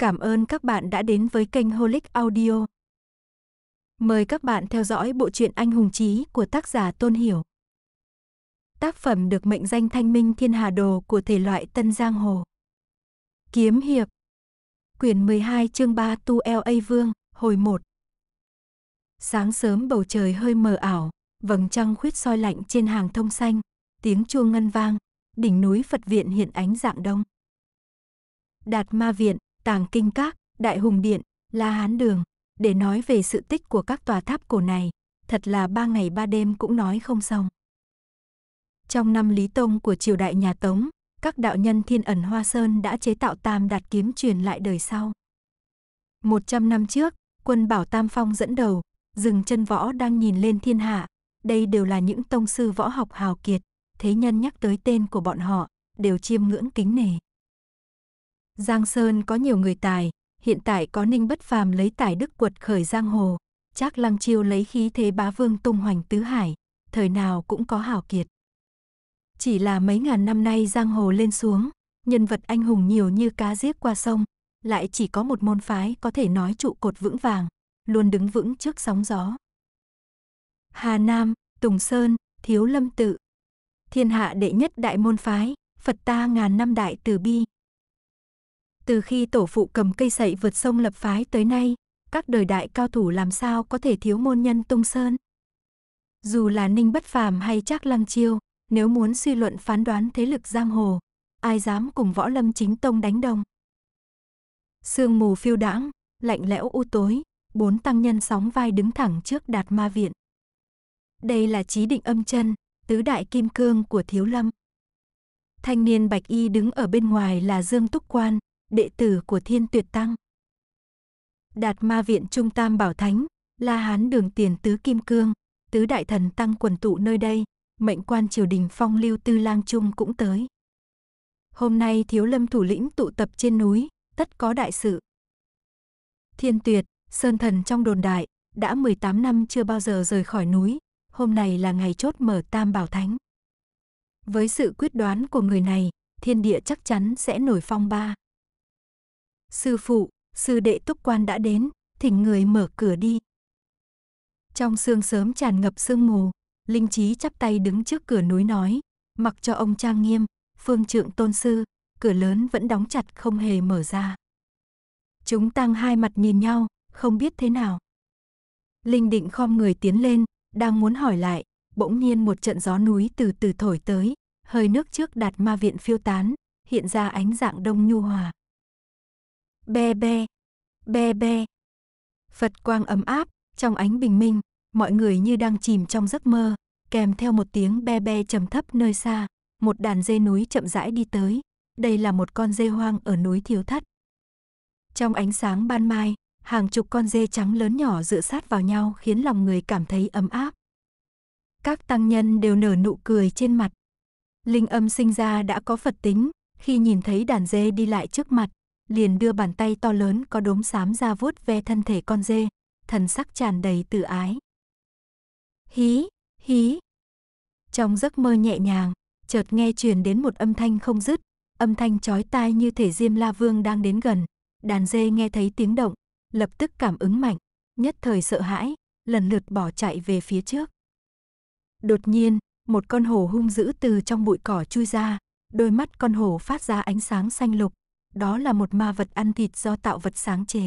Cảm ơn các bạn đã đến với kênh Holic Audio. Mời các bạn theo dõi bộ truyện Anh hùng chí của tác giả Tôn Hiểu. Tác phẩm được mệnh danh Thanh Minh Thiên Hà Đồ của thể loại Tân Giang Hồ. Kiếm hiệp. Quyển 12 chương 3 Tu LA Vương, hồi 1. Sáng sớm bầu trời hơi mờ ảo, vầng trăng khuyết soi lạnh trên hàng thông xanh, tiếng chuông ngân vang, đỉnh núi Phật viện hiện ánh dạng đông. Đạt Ma viện, Tàng Kinh Các, Đại Hùng Điện, La Hán Đường, để nói về sự tích của các tòa tháp cổ này, thật là ba ngày ba đêm cũng nói không xong. Trong năm Lý Tông của triều đại nhà Tống, các đạo nhân thiên ẩn Hoa Sơn đã chế tạo tam đạt kiếm truyền lại đời sau. một trăm năm trước, quân Bảo Tam Phong dẫn đầu, dừng chân võ đang nhìn lên thiên hạ, đây đều là những tông sư võ học hào kiệt, thế nhân nhắc tới tên của bọn họ, đều chiêm ngưỡng kính nể. Giang Sơn có nhiều người tài, hiện tại có Ninh Bất Phàm lấy tài đức quật khởi giang hồ, chắc Lăng Chiêu lấy khí thế bá vương tung hoành tứ hải, thời nào cũng có hảo kiệt. Chỉ là mấy ngàn năm nay giang hồ lên xuống, nhân vật anh hùng nhiều như cá giết qua sông, lại chỉ có một môn phái có thể nói trụ cột vững vàng, luôn đứng vững trước sóng gió. Hà Nam, Tùng Sơn, Thiếu Lâm Tự Thiên hạ đệ nhất đại môn phái, Phật ta ngàn năm đại từ bi, từ khi tổ phụ cầm cây sậy vượt sông lập phái tới nay, các đời đại cao thủ làm sao có thể thiếu môn nhân tung sơn. Dù là Ninh Bất Phàm hay Trác Lăng Chiêu, nếu muốn suy luận phán đoán thế lực giang hồ, ai dám cùng võ lâm chính tông đánh đồng. Sương mù phiêu đãng, lạnh lẽo u tối, bốn tăng nhân sóng vai đứng thẳng trước đạt ma viện. Đây là chí định âm chân, tứ đại kim cương của thiếu lâm. Thanh niên bạch y đứng ở bên ngoài là Dương Túc Quan, đệ tử của Thiên Tuyệt Tăng. Đạt Ma Viện Trung Tam Bảo Thánh, La Hán Đường Tiền Tứ Kim Cương, Tứ Đại Thần Tăng quần tụ nơi đây, mệnh quan triều đình phong lưu tư lang trung cũng tới. Hôm nay thiếu lâm thủ lĩnh tụ tập trên núi, tất có đại sự. Thiên Tuyệt, Sơn Thần trong đồn đại, đã 18 năm chưa bao giờ rời khỏi núi, hôm nay là ngày chốt mở Tam Bảo Thánh. Với sự quyết đoán của người này, thiên địa chắc chắn sẽ nổi phong ba. Sư phụ, sư đệ túc quan đã đến, thỉnh người mở cửa đi. Trong sương sớm tràn ngập sương mù, Linh Trí chắp tay đứng trước cửa núi nói, mặc cho ông trang nghiêm, phương trượng tôn sư, cửa lớn vẫn đóng chặt không hề mở ra. Chúng tăng hai mặt nhìn nhau, không biết thế nào. Linh định khom người tiến lên, đang muốn hỏi lại, bỗng nhiên một trận gió núi từ từ thổi tới, hơi nước trước đạt ma viện phiêu tán, hiện ra ánh dạng đông nhu hòa. Be be, be be. Phật quang ấm áp, trong ánh bình minh, mọi người như đang chìm trong giấc mơ, kèm theo một tiếng be be trầm thấp nơi xa, một đàn dê núi chậm rãi đi tới. Đây là một con dê hoang ở núi Thiếu Thất. Trong ánh sáng ban mai, hàng chục con dê trắng lớn nhỏ dựa sát vào nhau khiến lòng người cảm thấy ấm áp. Các tăng nhân đều nở nụ cười trên mặt. Linh âm sinh ra đã có Phật tính, khi nhìn thấy đàn dê đi lại trước mặt, liền đưa bàn tay to lớn có đốm xám ra vuốt ve thân thể con dê, thần sắc tràn đầy tự ái. Hí, hí. Trong giấc mơ nhẹ nhàng, chợt nghe truyền đến một âm thanh không dứt, âm thanh chói tai như thể Diêm La Vương đang đến gần. Đàn dê nghe thấy tiếng động, lập tức cảm ứng mạnh, nhất thời sợ hãi, lần lượt bỏ chạy về phía trước. Đột nhiên, một con hổ hung dữ từ trong bụi cỏ chui ra, đôi mắt con hổ phát ra ánh sáng xanh lục, đó là một ma vật ăn thịt do tạo vật sáng chế.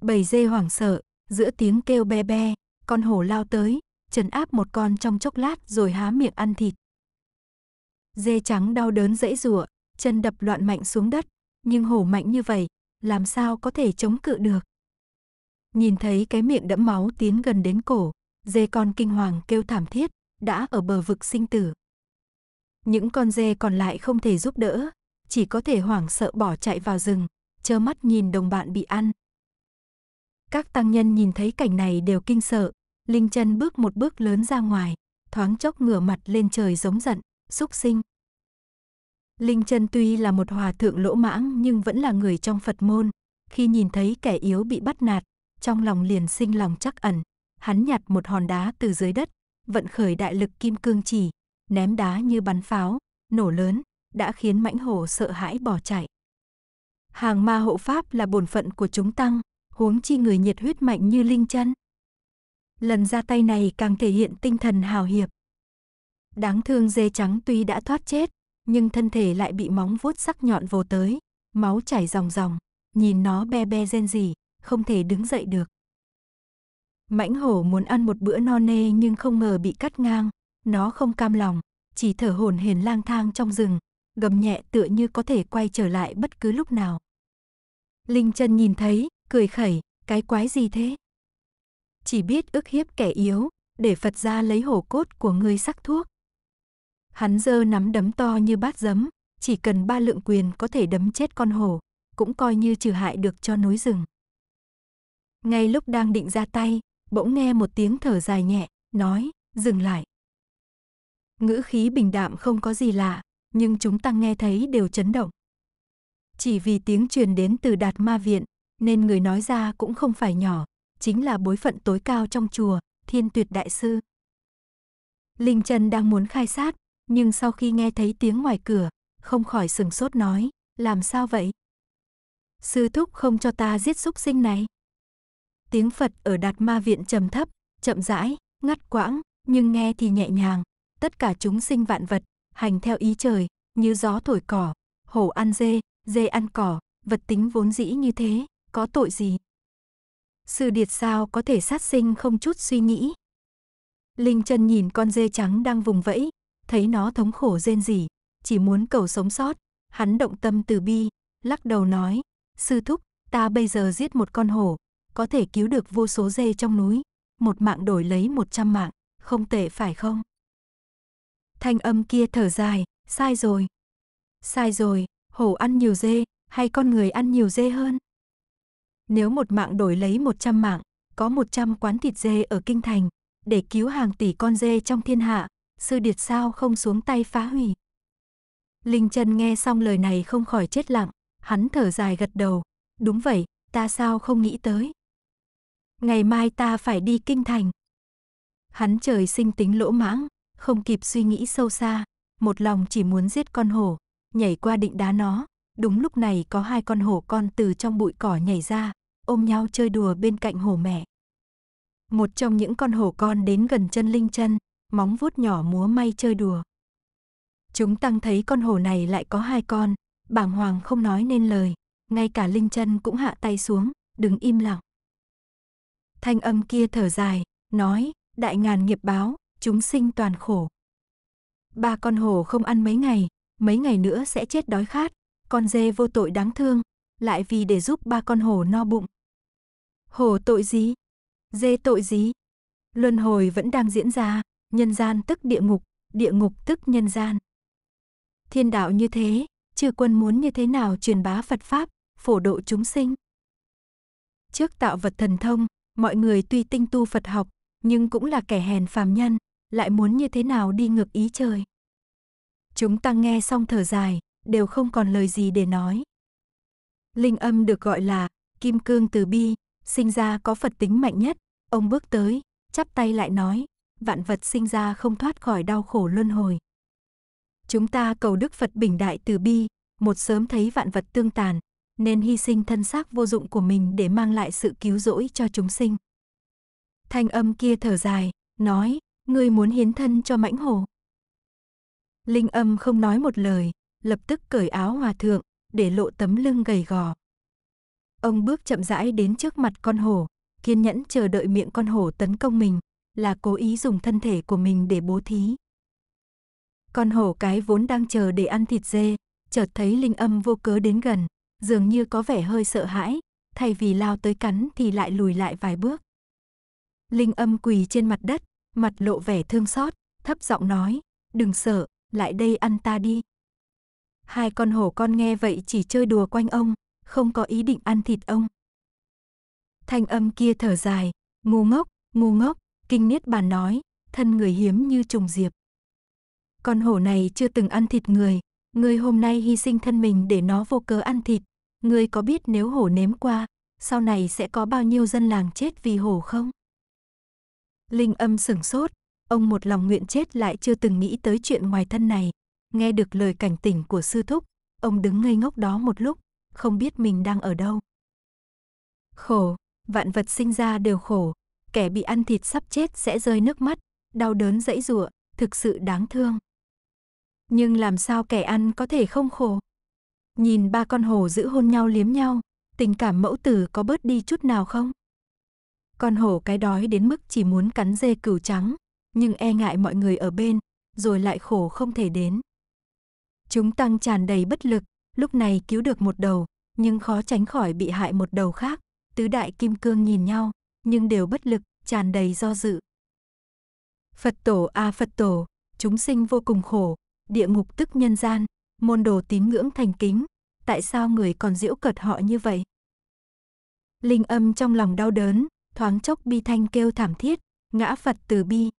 Bầy dê hoảng sợ, giữa tiếng kêu be be, con hổ lao tới, trấn áp một con trong chốc lát rồi há miệng ăn thịt. Dê trắng đau đớn dãy rủa, chân đập loạn mạnh xuống đất, nhưng hổ mạnh như vậy, làm sao có thể chống cự được. Nhìn thấy cái miệng đẫm máu tiến gần đến cổ, dê con kinh hoàng kêu thảm thiết, đã ở bờ vực sinh tử. Những con dê còn lại không thể giúp đỡ, chỉ có thể hoảng sợ bỏ chạy vào rừng, chớ mắt nhìn đồng bạn bị ăn. Các tăng nhân nhìn thấy cảnh này đều kinh sợ, Linh chân bước một bước lớn ra ngoài, thoáng chốc ngửa mặt lên trời giống giận, xúc sinh. Linh chân tuy là một hòa thượng lỗ mãng nhưng vẫn là người trong Phật môn, khi nhìn thấy kẻ yếu bị bắt nạt, trong lòng liền sinh lòng chắc ẩn, hắn nhặt một hòn đá từ dưới đất, vận khởi đại lực kim cương chỉ, ném đá như bắn pháo, nổ lớn, đã khiến mãnh hổ sợ hãi bỏ chạy. Hàng ma hộ pháp là bổn phận của chúng tăng, huống chi người nhiệt huyết mạnh như Linh chân. Lần ra tay này càng thể hiện tinh thần hào hiệp. Đáng thương dê trắng tuy đã thoát chết, nhưng thân thể lại bị móng vuốt sắc nhọn vồ tới, máu chảy ròng ròng, nhìn nó be be rên rỉ, không thể đứng dậy được. Mãnh hổ muốn ăn một bữa no nê nhưng không ngờ bị cắt ngang, nó không cam lòng, chỉ thở hổn hển lang thang trong rừng, gầm nhẹ tựa như có thể quay trở lại bất cứ lúc nào. Linh chân nhìn thấy, cười khẩy, cái quái gì thế? Chỉ biết ức hiếp kẻ yếu, để Phật ra lấy hổ cốt của ngươi sắc thuốc. Hắn giơ nắm đấm to như bát giấm, chỉ cần ba lượng quyền có thể đấm chết con hổ, cũng coi như trừ hại được cho núi rừng. Ngay lúc đang định ra tay, bỗng nghe một tiếng thở dài nhẹ, nói, dừng lại. Ngữ khí bình đạm không có gì lạ, nhưng chúng ta nghe thấy đều chấn động. Chỉ vì tiếng truyền đến từ Đạt Ma Viện, nên người nói ra cũng không phải nhỏ, chính là bối phận tối cao trong chùa, Thiên Tuyệt Đại Sư. Linh Trần đang muốn khai sát, nhưng sau khi nghe thấy tiếng ngoài cửa, không khỏi sừng sốt nói, làm sao vậy? Sư thúc không cho ta giết súc sinh này. Tiếng Phật ở Đạt Ma Viện trầm thấp, chậm rãi, ngắt quãng, nhưng nghe thì nhẹ nhàng, tất cả chúng sinh vạn vật hành theo ý trời, như gió thổi cỏ, hổ ăn dê, dê ăn cỏ, vật tính vốn dĩ như thế, có tội gì? Sư điệt sao có thể sát sinh không chút suy nghĩ? Linh chân nhìn con dê trắng đang vùng vẫy, thấy nó thống khổ rên rỉ, chỉ muốn cầu sống sót, hắn động tâm từ bi, lắc đầu nói, sư thúc, ta bây giờ giết một con hổ, có thể cứu được vô số dê trong núi, một mạng đổi lấy một trăm mạng, không tệ phải không? thanh âm kia thở dài, sai rồi. Sai rồi, hổ ăn nhiều dê, hay con người ăn nhiều dê hơn? Nếu một mạng đổi lấy 100 mạng, có 100 quán thịt dê ở Kinh Thành, để cứu hàng tỷ con dê trong thiên hạ, sư điệt sao không xuống tay phá hủy? Linh Trần nghe xong lời này không khỏi chết lặng, hắn thở dài gật đầu, đúng vậy, ta sao không nghĩ tới. Ngày mai ta phải đi kinh thành. Hắn trời sinh tính lỗ mãng, không kịp suy nghĩ sâu xa, một lòng chỉ muốn giết con hổ, nhảy qua định đá nó. Đúng lúc này có hai con hổ con từ trong bụi cỏ nhảy ra, ôm nhau chơi đùa bên cạnh hổ mẹ. Một trong những con hổ con đến gần chân Linh chân, móng vuốt nhỏ múa may chơi đùa. Chúng tăng thấy con hổ này lại có hai con, bàng hoàng không nói nên lời, ngay cả Linh chân cũng hạ tay xuống, đứng im lặng. Thanh âm kia thở dài, nói, đại ngàn nghiệp báo, chúng sinh toàn khổ. Ba con hổ không ăn mấy ngày, mấy ngày nữa sẽ chết đói khát, con dê vô tội đáng thương, lại vì để giúp ba con hổ no bụng. Hổ tội gì? Dê tội gì? Luân hồi vẫn đang diễn ra, nhân gian tức địa ngục, địa ngục tức nhân gian. Thiên đạo như thế, chư quân muốn như thế nào truyền bá Phật Pháp, phổ độ chúng sinh? Trước tạo vật thần thông, mọi người tuy tinh tu Phật học, nhưng cũng là kẻ hèn phàm nhân, lại muốn như thế nào đi ngược ý trời. Chúng ta nghe xong thở dài, đều không còn lời gì để nói. Linh âm được gọi là Kim Cương Từ Bi, sinh ra có Phật tính mạnh nhất, ông bước tới, chắp tay lại nói, vạn vật sinh ra không thoát khỏi đau khổ luân hồi. Chúng ta cầu Đức Phật bình đại từ bi, một sớm thấy vạn vật tương tàn, nên hy sinh thân xác vô dụng của mình để mang lại sự cứu rỗi cho chúng sinh. Thanh âm kia thở dài, nói, Ngươi muốn hiến thân cho mãnh hổ. Linh âm không nói một lời, lập tức cởi áo hòa thượng, để lộ tấm lưng gầy gò. Ông bước chậm rãi đến trước mặt con hổ, kiên nhẫn chờ đợi miệng con hổ tấn công mình, là cố ý dùng thân thể của mình để bố thí. Con hổ cái vốn đang chờ để ăn thịt dê, chợt thấy linh âm vô cớ đến gần, dường như có vẻ hơi sợ hãi, thay vì lao tới cắn thì lại lùi lại vài bước. Linh âm quỳ trên mặt đất, mặt lộ vẻ thương xót, thấp giọng nói, đừng sợ, lại đây ăn ta đi. Hai con hổ con nghe vậy chỉ chơi đùa quanh ông, không có ý định ăn thịt ông. Thanh âm kia thở dài, ngu ngốc, ngu ngốc, kinh niết bàn nói, thân người hiếm như trùng diệp. Con hổ này chưa từng ăn thịt người, người hôm nay hy sinh thân mình để nó vô cớ ăn thịt, người có biết nếu hổ nếm qua, sau này sẽ có bao nhiêu dân làng chết vì hổ không? Linh âm sửng sốt, ông một lòng nguyện chết lại chưa từng nghĩ tới chuyện ngoài thân này. Nghe được lời cảnh tỉnh của sư thúc, ông đứng ngây ngốc đó một lúc, không biết mình đang ở đâu. Khổ, vạn vật sinh ra đều khổ, kẻ bị ăn thịt sắp chết sẽ rơi nước mắt, đau đớn dãy rụa thực sự đáng thương. Nhưng làm sao kẻ ăn có thể không khổ? Nhìn ba con hổ giữ hôn nhau liếm nhau, tình cảm mẫu tử có bớt đi chút nào không? Con hổ cái đói đến mức chỉ muốn cắn dê cừu trắng, nhưng e ngại mọi người ở bên, rồi lại khổ không thể đến. Chúng tăng tràn đầy bất lực, lúc này cứu được một đầu, nhưng khó tránh khỏi bị hại một đầu khác. Tứ đại kim cương nhìn nhau, nhưng đều bất lực, tràn đầy do dự. Phật tổ a à Phật tổ, chúng sinh vô cùng khổ, địa ngục tức nhân gian, môn đồ tín ngưỡng thành kính, tại sao người còn diễu cợt họ như vậy? Linh âm trong lòng đau đớn, thoáng chốc bi thanh kêu thảm thiết, ngã Phật từ bi.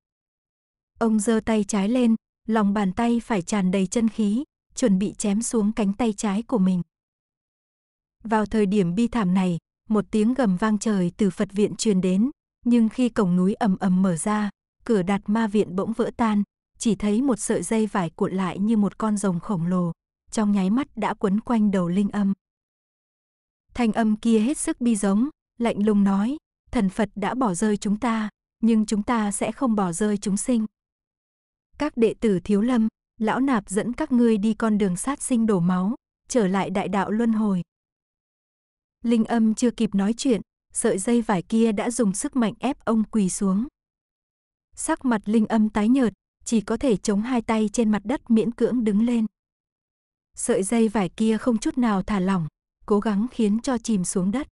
Ông giơ tay trái lên, lòng bàn tay phải tràn đầy chân khí, chuẩn bị chém xuống cánh tay trái của mình. Vào thời điểm bi thảm này, một tiếng gầm vang trời từ Phật viện truyền đến, nhưng khi cổng núi ầm ầm mở ra, cửa đặt ma viện bỗng vỡ tan, chỉ thấy một sợi dây vải cuộn lại như một con rồng khổng lồ, trong nháy mắt đã quấn quanh đầu linh âm. Thanh âm kia hết sức bi giống, lạnh lùng nói, thần Phật đã bỏ rơi chúng ta, nhưng chúng ta sẽ không bỏ rơi chúng sinh. Các đệ tử thiếu lâm, lão nạp dẫn các ngươi đi con đường sát sinh đổ máu, trở lại đại đạo luân hồi. Linh âm chưa kịp nói chuyện, sợi dây vải kia đã dùng sức mạnh ép ông quỳ xuống. Sắc mặt linh âm tái nhợt, chỉ có thể chống hai tay trên mặt đất miễn cưỡng đứng lên. Sợi dây vải kia không chút nào thả lỏng, cố gắng khiến cho chìm xuống đất.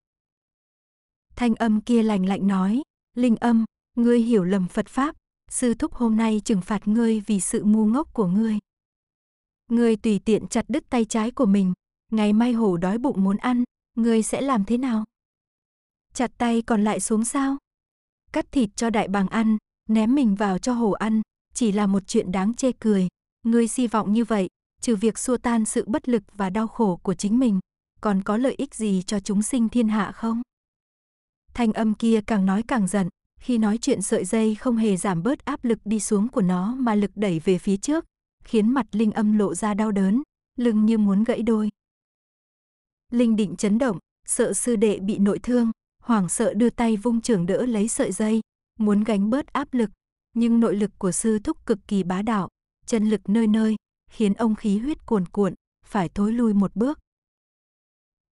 Thanh âm kia lành lạnh nói, Linh âm, ngươi hiểu lầm Phật Pháp, sư thúc hôm nay trừng phạt ngươi vì sự ngu ngốc của ngươi. Ngươi tùy tiện chặt đứt tay trái của mình, ngày mai hổ đói bụng muốn ăn, ngươi sẽ làm thế nào? Chặt tay còn lại xuống sao? Cắt thịt cho đại bàng ăn, ném mình vào cho hổ ăn, chỉ là một chuyện đáng chê cười. Ngươi si vọng như vậy, trừ việc xua tan sự bất lực và đau khổ của chính mình, còn có lợi ích gì cho chúng sinh thiên hạ không? Thanh âm kia càng nói càng giận, khi nói chuyện sợi dây không hề giảm bớt áp lực đi xuống của nó mà lực đẩy về phía trước, khiến mặt Linh âm lộ ra đau đớn, lưng như muốn gãy đôi. Linh định chấn động, sợ sư đệ bị nội thương, hoảng sợ đưa tay vung trường đỡ lấy sợi dây, muốn gánh bớt áp lực, nhưng nội lực của sư thúc cực kỳ bá đạo, chân lực nơi nơi, khiến ông khí huyết cuồn cuộn, phải thối lui một bước.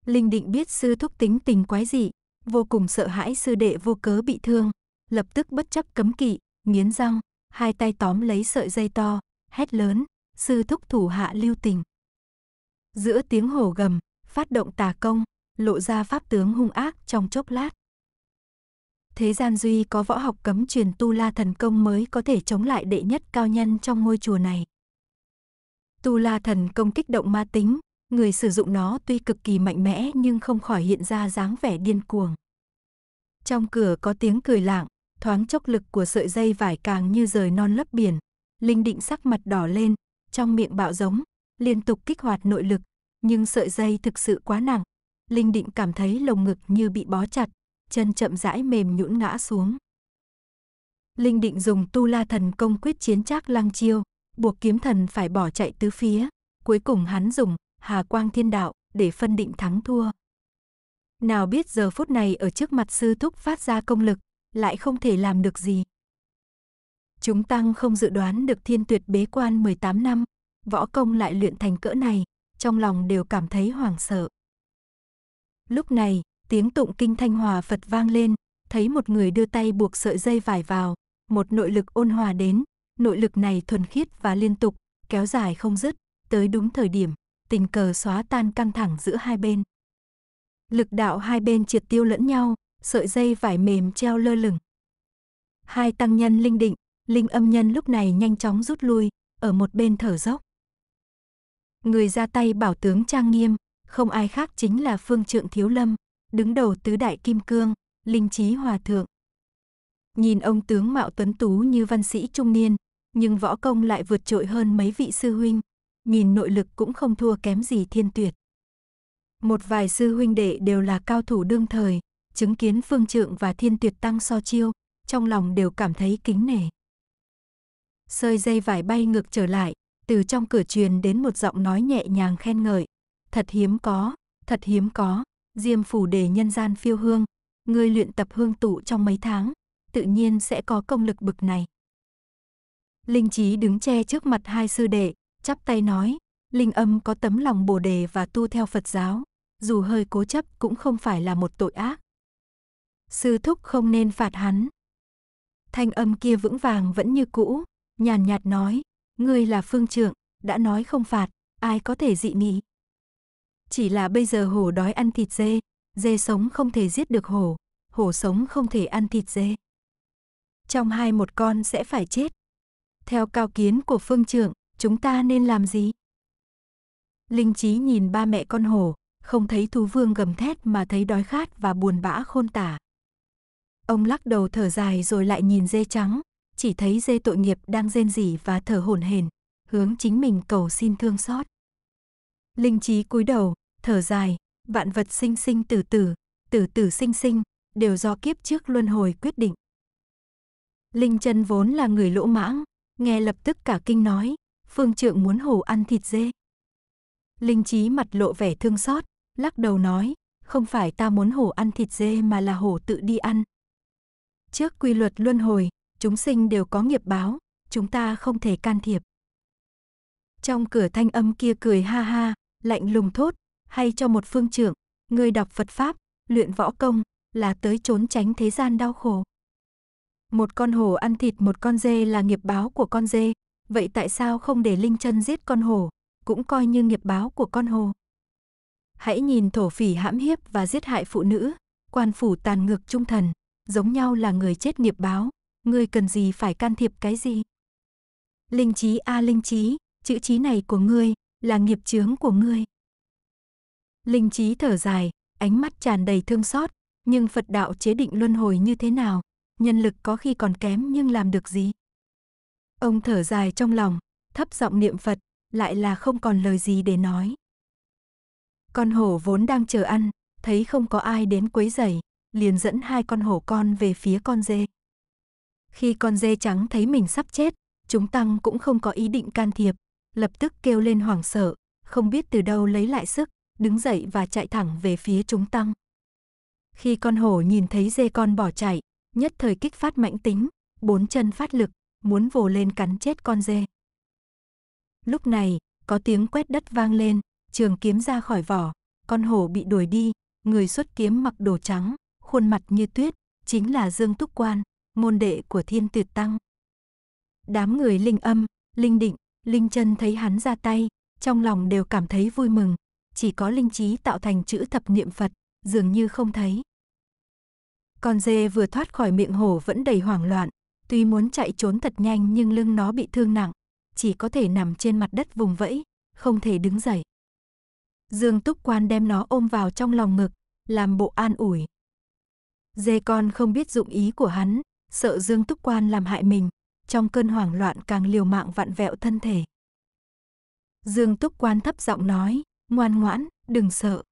Linh định biết sư thúc tính tình quái dị, vô cùng sợ hãi sư đệ vô cớ bị thương, lập tức bất chấp cấm kỵ, nghiến răng, hai tay tóm lấy sợi dây to, hét lớn, sư thúc thủ hạ lưu tình. Giữa tiếng hổ gầm, phát động tà công, lộ ra pháp tướng hung ác trong chốc lát. Thế gian duy có võ học cấm truyền tu la thần công mới có thể chống lại đệ nhất cao nhân trong ngôi chùa này. Tu la thần công kích động ma tính, Người sử dụng nó tuy cực kỳ mạnh mẽ nhưng không khỏi hiện ra dáng vẻ điên cuồng. Trong cửa có tiếng cười lạng, thoáng chốc lực của sợi dây vải càng như rời non lấp biển. Linh định sắc mặt đỏ lên, trong miệng bạo giống, liên tục kích hoạt nội lực, nhưng sợi dây thực sự quá nặng. Linh định cảm thấy lồng ngực như bị bó chặt, chân chậm rãi mềm nhũn ngã xuống. Linh định dùng tu la thần công quyết chiến trác lăng chiêu, buộc kiếm thần phải bỏ chạy tứ phía. Cuối cùng hắn dùng hà quang thiên đạo để phân định thắng thua. Nào biết giờ phút này ở trước mặt sư thúc phát ra công lực, lại không thể làm được gì. Chúng tăng không dự đoán được thiên tuyệt bế quan 18 năm, võ công lại luyện thành cỡ này, trong lòng đều cảm thấy hoảng sợ. Lúc này, tiếng tụng kinh thanh hòa Phật vang lên, thấy một người đưa tay buộc sợi dây vải vào, một nội lực ôn hòa đến, nội lực này thuần khiết và liên tục, kéo dài không dứt, tới đúng thời điểm, tình cờ xóa tan căng thẳng giữa hai bên. Lực đạo hai bên triệt tiêu lẫn nhau, sợi dây vải mềm treo lơ lửng. Hai tăng nhân linh định, linh âm nhân lúc này nhanh chóng rút lui, ở một bên thở dốc. Người ra tay bảo tướng trang nghiêm, không ai khác chính là Phương Trượng Thiếu Lâm, đứng đầu tứ đại kim cương, linh trí hòa thượng. Nhìn ông tướng mạo tuấn tú như văn sĩ trung niên, nhưng võ công lại vượt trội hơn mấy vị sư huynh, nhìn nội lực cũng không thua kém gì thiên tuyệt. Một vài sư huynh đệ đều là cao thủ đương thời, chứng kiến phương trượng và thiên tuyệt tăng so chiêu, trong lòng đều cảm thấy kính nể. Sơi dây vải bay ngược trở lại, từ trong cửa truyền đến một giọng nói nhẹ nhàng khen ngợi. Thật hiếm có, thật hiếm có, diêm phủ đề nhân gian phiêu hương, ngươi luyện tập hương tụ trong mấy tháng, tự nhiên sẽ có công lực bực này. Linh trí đứng che trước mặt hai sư đệ, chắp tay nói, linh âm có tấm lòng bồ đề và tu theo Phật giáo, dù hơi cố chấp cũng không phải là một tội ác. Sư thúc không nên phạt hắn. Thanh âm kia vững vàng vẫn như cũ, nhàn nhạt nói, ngươi là phương trưởng, đã nói không phạt, ai có thể dị nghị. Chỉ là bây giờ hổ đói ăn thịt dê, dê sống không thể giết được hổ, hổ sống không thể ăn thịt dê. Trong hai một con sẽ phải chết. Theo cao kiến của phương trưởng, chúng ta nên làm gì? Linh trí nhìn ba mẹ con hổ, không thấy thú vương gầm thét mà thấy đói khát và buồn bã khôn tả. Ông lắc đầu thở dài rồi lại nhìn dê trắng, chỉ thấy dê tội nghiệp đang rên rỉ và thở hổn hển, hướng chính mình cầu xin thương xót. Linh trí cúi đầu, thở dài, vạn vật sinh sinh tử tử, tử tử sinh sinh, đều do kiếp trước luân hồi quyết định. Linh chân vốn là người lỗ mãng, nghe lập tức cả kinh nói, phương trượng muốn hồ ăn thịt dê. Linh trí mặt lộ vẻ thương xót, lắc đầu nói, không phải ta muốn hổ ăn thịt dê mà là hổ tự đi ăn. Trước quy luật luân hồi, chúng sinh đều có nghiệp báo, chúng ta không thể can thiệp. Trong cửa thanh âm kia cười ha ha, lạnh lùng thốt, hay cho một phương trưởng, người đọc Phật Pháp, luyện võ công, là tới trốn tránh thế gian đau khổ. Một con hổ ăn thịt một con dê là nghiệp báo của con dê, Vậy tại sao không để Linh chân giết con hồ cũng coi như nghiệp báo của con hồ? Hãy nhìn thổ phỉ hãm hiếp và giết hại phụ nữ, quan phủ tàn ngược trung thần, giống nhau là người chết nghiệp báo, ngươi cần gì phải can thiệp cái gì? Linh trí a à, linh trí, chữ trí này của ngươi là nghiệp chướng của ngươi. Linh trí thở dài, ánh mắt tràn đầy thương xót, nhưng Phật đạo chế định luân hồi như thế nào, nhân lực có khi còn kém nhưng làm được gì? Ông thở dài trong lòng, thấp giọng niệm Phật, lại là không còn lời gì để nói. Con hổ vốn đang chờ ăn, thấy không có ai đến quấy rầy, liền dẫn hai con hổ con về phía con dê. Khi con dê trắng thấy mình sắp chết, chúng tăng cũng không có ý định can thiệp, lập tức kêu lên hoảng sợ, không biết từ đâu lấy lại sức, đứng dậy và chạy thẳng về phía chúng tăng. Khi con hổ nhìn thấy dê con bỏ chạy, nhất thời kích phát mãnh tính, bốn chân phát lực, muốn vồ lên cắn chết con dê. Lúc này, có tiếng quét đất vang lên, trường kiếm ra khỏi vỏ, con hổ bị đuổi đi, người xuất kiếm mặc đồ trắng, khuôn mặt như tuyết, chính là Dương Túc Quan, môn đệ của Thiên Tuyệt Tăng. Đám người linh âm, linh định, linh chân thấy hắn ra tay, trong lòng đều cảm thấy vui mừng, chỉ có linh trí tạo thành chữ thập niệm Phật, dường như không thấy. Con dê vừa thoát khỏi miệng hổ vẫn đầy hoảng loạn, Tuy muốn chạy trốn thật nhanh nhưng lưng nó bị thương nặng, chỉ có thể nằm trên mặt đất vùng vẫy, không thể đứng dậy. Dương Túc Quan đem nó ôm vào trong lòng ngực, làm bộ an ủi. Dê con không biết dụng ý của hắn, sợ Dương Túc Quan làm hại mình, trong cơn hoảng loạn càng liều mạng vặn vẹo thân thể. Dương Túc Quan thấp giọng nói, ngoan ngoãn, đừng sợ.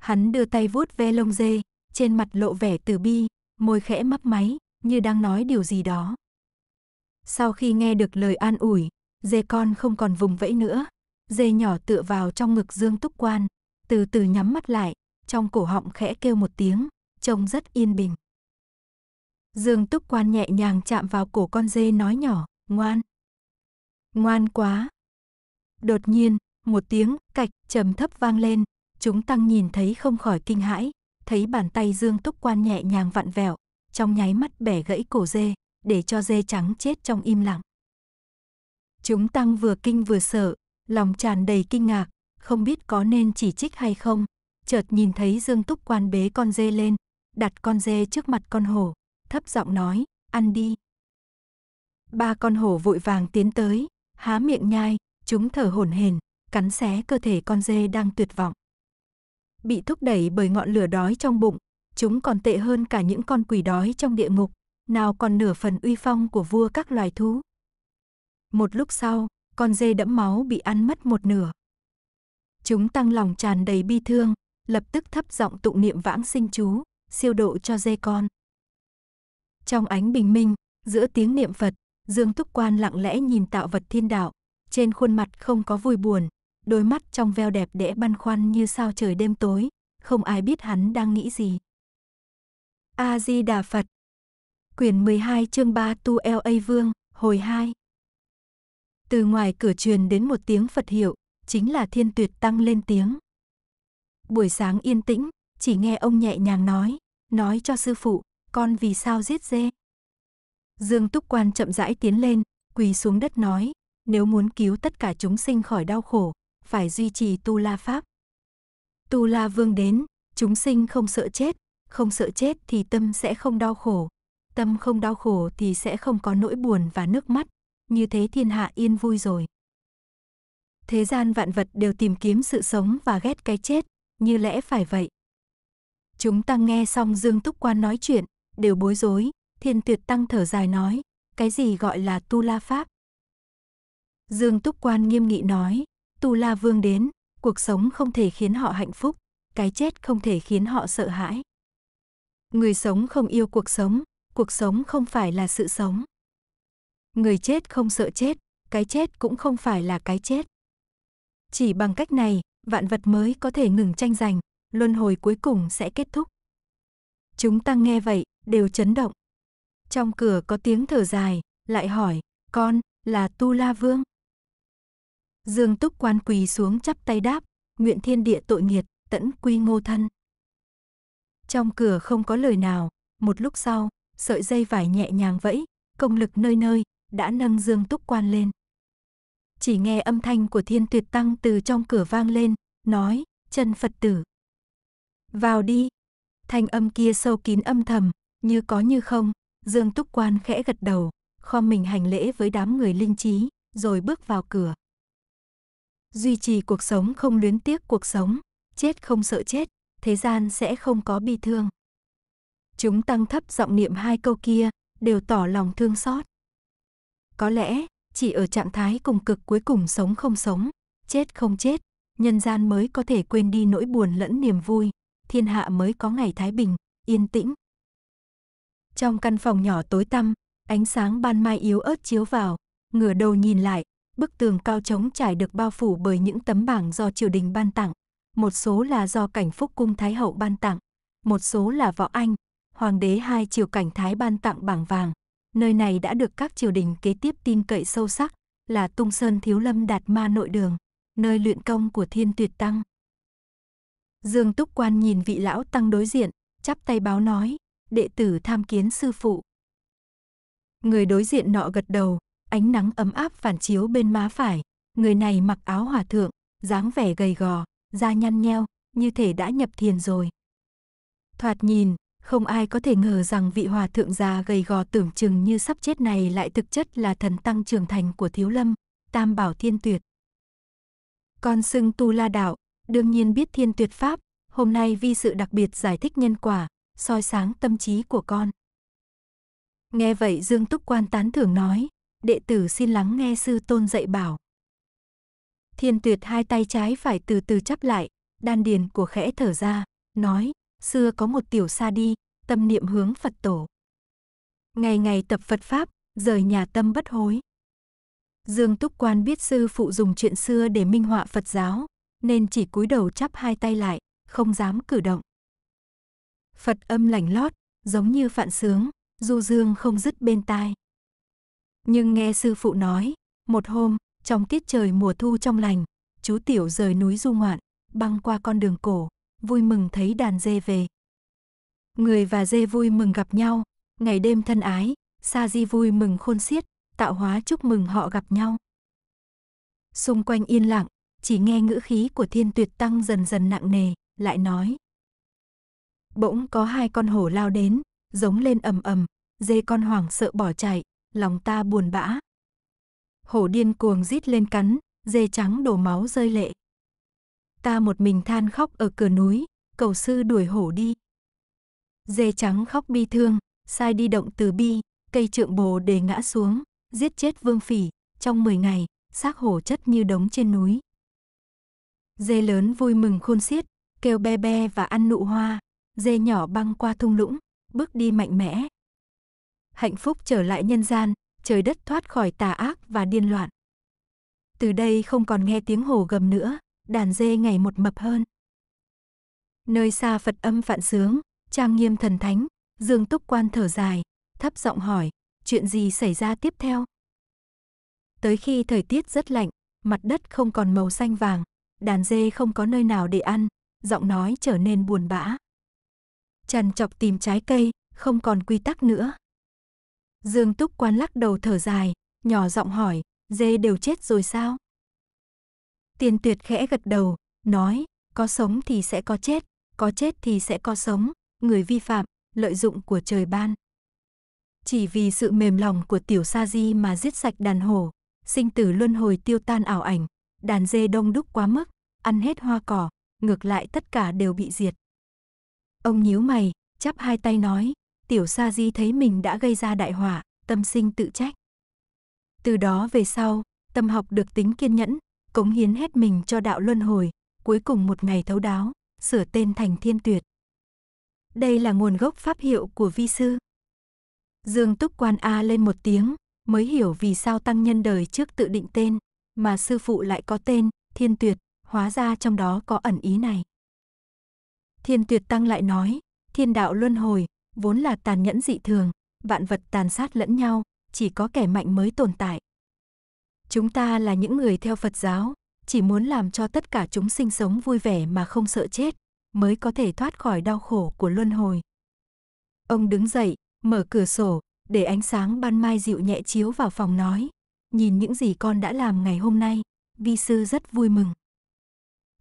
Hắn đưa tay vuốt ve lông dê, trên mặt lộ vẻ từ bi, môi khẽ mấp máy, như đang nói điều gì đó. Sau khi nghe được lời an ủi, dê con không còn vùng vẫy nữa. Dê nhỏ tựa vào trong ngực Dương Túc Quan, từ từ nhắm mắt lại, trong cổ họng khẽ kêu một tiếng, trông rất yên bình. Dương Túc Quan nhẹ nhàng chạm vào cổ con dê nói nhỏ, ngoan. Ngoan quá. Đột nhiên, một tiếng cạch trầm thấp vang lên, chúng tăng nhìn thấy không khỏi kinh hãi, thấy bàn tay Dương Túc Quan nhẹ nhàng vặn vẹo, trong nháy mắt bẻ gãy cổ dê, để cho dê trắng chết trong im lặng. Chúng tăng vừa kinh vừa sợ, lòng tràn đầy kinh ngạc, không biết có nên chỉ trích hay không. Chợt nhìn thấy Dương Túc quan bế con dê lên, đặt con dê trước mặt con hổ, thấp giọng nói, ăn đi. Ba con hổ vội vàng tiến tới, há miệng nhai, chúng thở hổn hển, cắn xé cơ thể con dê đang tuyệt vọng. Bị thúc đẩy bởi ngọn lửa đói trong bụng, chúng còn tệ hơn cả những con quỷ đói trong địa ngục, nào còn nửa phần uy phong của vua các loài thú. Một lúc sau, con dê đẫm máu bị ăn mất một nửa. Chúng tăng lòng tràn đầy bi thương, lập tức thấp giọng tụng niệm vãng sinh chú, siêu độ cho dê con. Trong ánh bình minh, giữa tiếng niệm Phật, Dương Túc Quan lặng lẽ nhìn tạo vật thiên đạo, trên khuôn mặt không có vui buồn, đôi mắt trong veo đẹp đẽ băn khoăn như sao trời đêm tối, không ai biết hắn đang nghĩ gì. A Di Đà Phật. Quyển 12 chương 3 Tu la A Vương, hồi 2. Từ ngoài cửa truyền đến một tiếng Phật hiệu, chính là Thiên Tuyệt tăng lên tiếng. Buổi sáng yên tĩnh, chỉ nghe ông nhẹ nhàng nói, nói cho sư phụ, con vì sao giết dê? Dương Túc Quan chậm rãi tiến lên, quỳ xuống đất nói, nếu muốn cứu tất cả chúng sinh khỏi đau khổ, phải duy trì tu la pháp. Tu la vương đến, chúng sinh không sợ chết, không sợ chết thì tâm sẽ không đau khổ, tâm không đau khổ thì sẽ không có nỗi buồn và nước mắt, như thế thiên hạ yên vui rồi. Thế gian vạn vật đều tìm kiếm sự sống và ghét cái chết, như lẽ phải vậy. Chúng ta nghe xong Dương Túc Quan nói chuyện, đều bối rối, thiên tuyệt tăng thở dài nói, cái gì gọi là tu la pháp? Dương Túc Quan nghiêm nghị nói, tu la vương đến, cuộc sống không thể khiến họ hạnh phúc, cái chết không thể khiến họ sợ hãi. Người sống không yêu cuộc sống, cuộc sống không phải là sự sống. Người chết không sợ chết, cái chết cũng không phải là cái chết. Chỉ bằng cách này, vạn vật mới có thể ngừng tranh giành, luân hồi cuối cùng sẽ kết thúc. Chúng ta nghe vậy, đều chấn động. Trong cửa có tiếng thở dài, lại hỏi, con, là Tu La Vương. Dương Túc quan quỳ xuống chắp tay đáp, nguyện thiên địa tội nghiệt, tẫn quy ngô thân. Trong cửa không có lời nào, một lúc sau, sợi dây vải nhẹ nhàng vẫy, công lực nơi nơi, đã nâng dương túc quan lên. Chỉ nghe âm thanh của thiên tuyệt tăng từ trong cửa vang lên, nói, chân Phật tử. Vào đi. Thanh âm kia sâu kín âm thầm, như có như không, dương túc quan khẽ gật đầu, kho mình hành lễ với đám người linh trí, rồi bước vào cửa. Duy trì cuộc sống không luyến tiếc cuộc sống, chết không sợ chết, thế gian sẽ không có bi thương. Chúng tăng thấp giọng niệm hai câu kia, đều tỏ lòng thương xót. Có lẽ, chỉ ở trạng thái cùng cực cuối cùng sống không sống, chết không chết, nhân gian mới có thể quên đi nỗi buồn lẫn niềm vui, thiên hạ mới có ngày thái bình, yên tĩnh. Trong căn phòng nhỏ tối tăm, ánh sáng ban mai yếu ớt chiếu vào, ngửa đầu nhìn lại, bức tường cao trống trải được bao phủ bởi những tấm bảng do triều đình ban tặng, một số là do cảnh phúc cung Thái Hậu ban tặng, một số là võ anh, hoàng đế hai triều cảnh Thái ban tặng bảng vàng. Nơi này đã được các triều đình kế tiếp tin cậy sâu sắc, là Tung Sơn Thiếu Lâm Đạt Ma Nội Đường, nơi luyện công của Thiên Tuyệt Tăng. Dương Túc Quan nhìn vị lão tăng đối diện, chắp tay báo nói, đệ tử tham kiến sư phụ. Người đối diện nọ gật đầu, ánh nắng ấm áp phản chiếu bên má phải, người này mặc áo hòa thượng, dáng vẻ gầy gò, da nhăn nheo, như thể đã nhập thiền rồi. Thoạt nhìn, không ai có thể ngờ rằng vị hòa thượng già gầy gò tưởng chừng như sắp chết này lại thực chất là thần tăng trưởng thành của Thiếu Lâm, Tam Bảo Thiên Tuyệt. Con xưng Tu La Đạo, đương nhiên biết Thiên Tuyệt Pháp, hôm nay vi sự đặc biệt giải thích nhân quả, soi sáng tâm trí của con. Nghe vậy Dương Túc Quan tán thưởng nói, đệ tử xin lắng nghe sư tôn dạy bảo. Thiên tuyệt hai tay trái phải từ từ chắp lại, đan điền của khẽ thở ra, nói, xưa có một tiểu sa đi, tâm niệm hướng Phật tổ. Ngày ngày tập Phật Pháp, rời nhà tâm bất hối. Dương Túc Quan biết sư phụ dùng chuyện xưa để minh họa Phật giáo, nên chỉ cúi đầu chắp hai tay lại, không dám cử động. Phật âm lành lót, giống như phạn sướng, du dương không dứt bên tai. Nhưng nghe sư phụ nói, một hôm, trong tiết trời mùa thu trong lành, chú Tiểu rời núi du ngoạn, băng qua con đường cổ, vui mừng thấy đàn dê về. Người và dê vui mừng gặp nhau, ngày đêm thân ái, Sa Di vui mừng khôn xiết, tạo hóa chúc mừng họ gặp nhau. Xung quanh yên lặng, chỉ nghe ngữ khí của thiên tuyệt tăng dần dần nặng nề, lại nói. Bỗng có hai con hổ lao đến, giống lên ầm ầm, dê con hoảng sợ bỏ chạy, lòng ta buồn bã, hổ điên cuồng rít lên cắn, dê trắng đổ máu rơi lệ. Ta một mình than khóc ở cửa núi, cầu sư đuổi hổ đi. Dê trắng khóc bi thương, sai đi động từ bi, cây trượng bồ để ngã xuống, giết chết vương phỉ, trong 10 ngày, xác hổ chất như đống trên núi. Dê lớn vui mừng khôn xiết, kêu be be và ăn nụ hoa, dê nhỏ băng qua thung lũng, bước đi mạnh mẽ. Hạnh phúc trở lại nhân gian, trời đất thoát khỏi tà ác và điên loạn. Từ đây không còn nghe tiếng hổ gầm nữa, đàn dê ngày một mập hơn. Nơi xa Phật âm phạn sướng, trang nghiêm thần thánh, Dương Túc Quan thở dài, thấp giọng hỏi, chuyện gì xảy ra tiếp theo? Tới khi thời tiết rất lạnh, mặt đất không còn màu xanh vàng, đàn dê không có nơi nào để ăn, giọng nói trở nên buồn bã. Trần chọc tìm trái cây, không còn quy tắc nữa. Dương Túc Quan lắc đầu thở dài, nhỏ giọng hỏi, dê đều chết rồi sao? Tiền tuyệt khẽ gật đầu, nói, có sống thì sẽ có chết, có chết thì sẽ có sống, người vi phạm, lợi dụng của trời ban. Chỉ vì sự mềm lòng của tiểu sa di mà giết sạch đàn hổ, sinh tử luân hồi tiêu tan ảo ảnh, đàn dê đông đúc quá mức, ăn hết hoa cỏ, ngược lại tất cả đều bị diệt. Ông nhíu mày, chắp hai tay nói, tiểu sa di thấy mình đã gây ra đại họa, tâm sinh tự trách. Từ đó về sau, tâm học được tính kiên nhẫn, cống hiến hết mình cho đạo luân hồi, cuối cùng một ngày thấu đáo, sửa tên thành thiên tuyệt. Đây là nguồn gốc pháp hiệu của vi sư. Dương Túc Quan A lên một tiếng, mới hiểu vì sao tăng nhân đời trước tự định tên, mà sư phụ lại có tên, thiên tuyệt, hóa ra trong đó có ẩn ý này. Thiên tuyệt tăng lại nói, thiên đạo luân hồi, vốn là tàn nhẫn dị thường, vạn vật tàn sát lẫn nhau, chỉ có kẻ mạnh mới tồn tại. Chúng ta là những người theo Phật giáo, chỉ muốn làm cho tất cả chúng sinh sống vui vẻ mà không sợ chết, mới có thể thoát khỏi đau khổ của luân hồi. Ông đứng dậy, mở cửa sổ, để ánh sáng ban mai dịu nhẹ chiếu vào phòng nói, nhìn những gì con đã làm ngày hôm nay, vi sư rất vui mừng.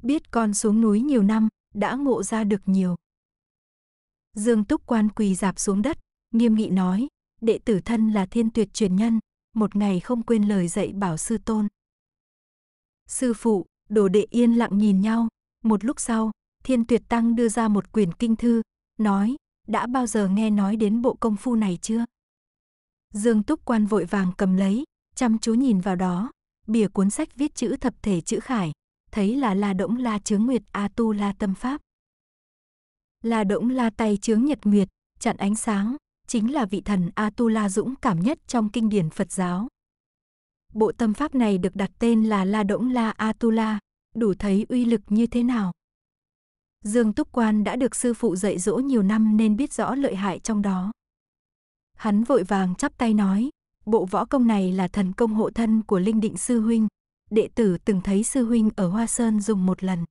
Biết con xuống núi nhiều năm, đã ngộ ra được nhiều. Dương Túc Quan quỳ dạp xuống đất, nghiêm nghị nói, đệ tử thân là thiên tuyệt truyền nhân, một ngày không quên lời dạy bảo sư tôn. Sư phụ, đồ đệ yên lặng nhìn nhau, một lúc sau, thiên tuyệt tăng đưa ra một quyển kinh thư, nói, đã bao giờ nghe nói đến bộ công phu này chưa? Dương Túc Quan vội vàng cầm lấy, chăm chú nhìn vào đó, bìa cuốn sách viết chữ thập thể chữ khải, thấy là La Đỗng La Chướng Nguyệt A Tu La Tâm Pháp. La Đỗng La tay chướng nhật nguyệt, chặn ánh sáng, chính là vị thần Atula dũng cảm nhất trong kinh điển Phật giáo. Bộ tâm pháp này được đặt tên là La Đỗng La Atula, đủ thấy uy lực như thế nào. Dương Túc Quan đã được sư phụ dạy dỗ nhiều năm nên biết rõ lợi hại trong đó. Hắn vội vàng chắp tay nói, bộ võ công này là thần công hộ thân của Linh Định Sư Huynh, đệ tử từng thấy Sư Huynh ở Hoa Sơn dùng một lần.